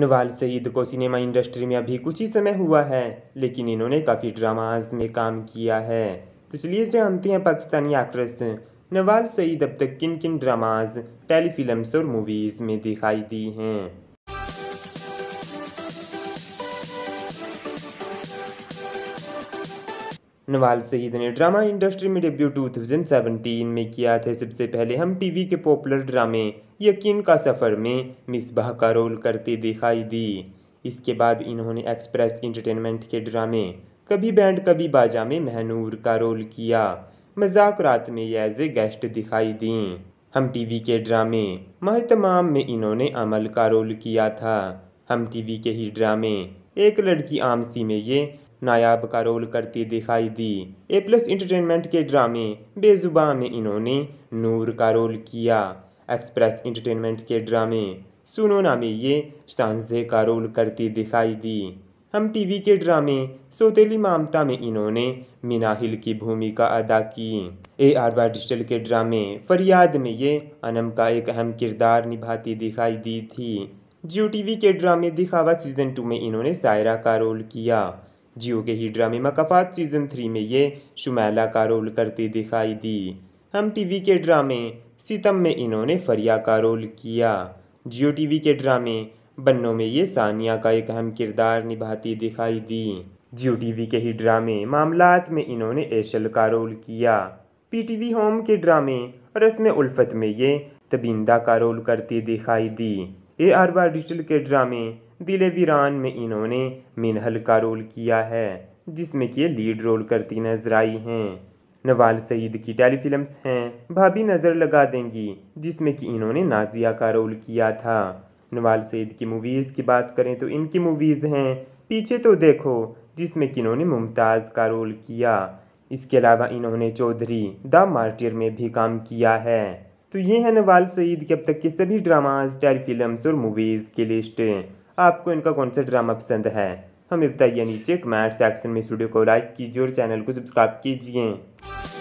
नवाल सईद को cinema industry में अभी कुछ ही समय हुआ है लेकिन इन्होंने काफ़ी ड्रामाज में काम किया है तो चलिए जानते हैं पाकिस्तानी एक्ट्रेस नवाल सईद अब तक किन किन ड्रामाज टेलीफिल्म्स और मूवीज़ में दिखाई दी हैं नवाल सईद ने ड्रामा इंडस्ट्री में डेब्यू टू में किया था सबसे पहले हम टीवी के पॉपुलर ड्रामे यकीन का सफ़र में मिसबाह का रोल करते दिखाई दी इसके बाद इन्होंने एक्सप्रेस इंटरटेनमेंट के ड्रामे कभी बैंड कभी बाजा में महनूर का रोल किया मजाक रात में ये एज ए गेस्ट दिखाई दी हम टीवी के ड्रामे महतमाम में इन्होंने अमल का रोल किया था हम टीवी के ही ड्रामे एक लड़की आमसी में ये नायाब का रोल करती दिखाई दी ए प्लस इंटरटेनमेंट के ड्रामे बेजुबा में इन्होंने नूर का रोल किया एक्सप्रेस इंटरटेनमेंट के ड्रामे सुनो ना में ये सांझे का रोल करती दिखाई दी हम टीवी के ड्रामे सोतेली मामता में इन्होंने मिनाहिल की भूमिका अदा की ए आर वाई डिजिटल के ड्रामे फरियाद में ये अनम का एक अहम किरदार निभाती दिखाई दी थी जियो टीवी के ड्रामे दिखावा सीजन टू में इन्होंने सायरा का रोल किया जियो के ही ड्रामे मकाफात सीज़न थ्री में ये शुमैला का रोल करती दिखाई दी हम टीवी के ड्रामे सितम में इन्होंने फरिया का रोल किया जियो टीवी के ड्रामे बन्नों में ये सानिया का एक अहम किरदार निभाती दिखाई दी जियो टीवी के ही ड्रामे मामलात में इन्होंने एशल का रोल किया पीटीवी होम के ड्रामे रस्म उल्फत में ये तबिंदा का रोल करती दिखाई दी ए आर आरबा डिजिटल के ड्रामे दिले वीरान में इन्होंने मिनहल का रोल किया है जिसमें कि लीड रोल करती नजर आई हैं नवाल सईद की टेलीफिल्म्स हैं भाभी नज़र लगा देंगी जिसमें कि इन्होंने नाजिया का रोल किया था नवाल सईद की मूवीज़ की बात करें तो इनकी मूवीज़ हैं पीछे तो देखो जिसमें कि इन्होंने मुमताज़ का रोल किया इसके अलावा इन्होंने चौधरी द मार्टियर में भी काम किया है तो ये है नवाल सईद के अब तक के सभी ड्रामाज टेली फिल्म्स और मूवीज़ की लिस्ट आपको इनका कौन सा ड्रामा पसंद है हमें बताइए नीचे कमेंट सेक्शन में इस वीडियो को लाइक कीजिए और चैनल को सब्सक्राइब कीजिए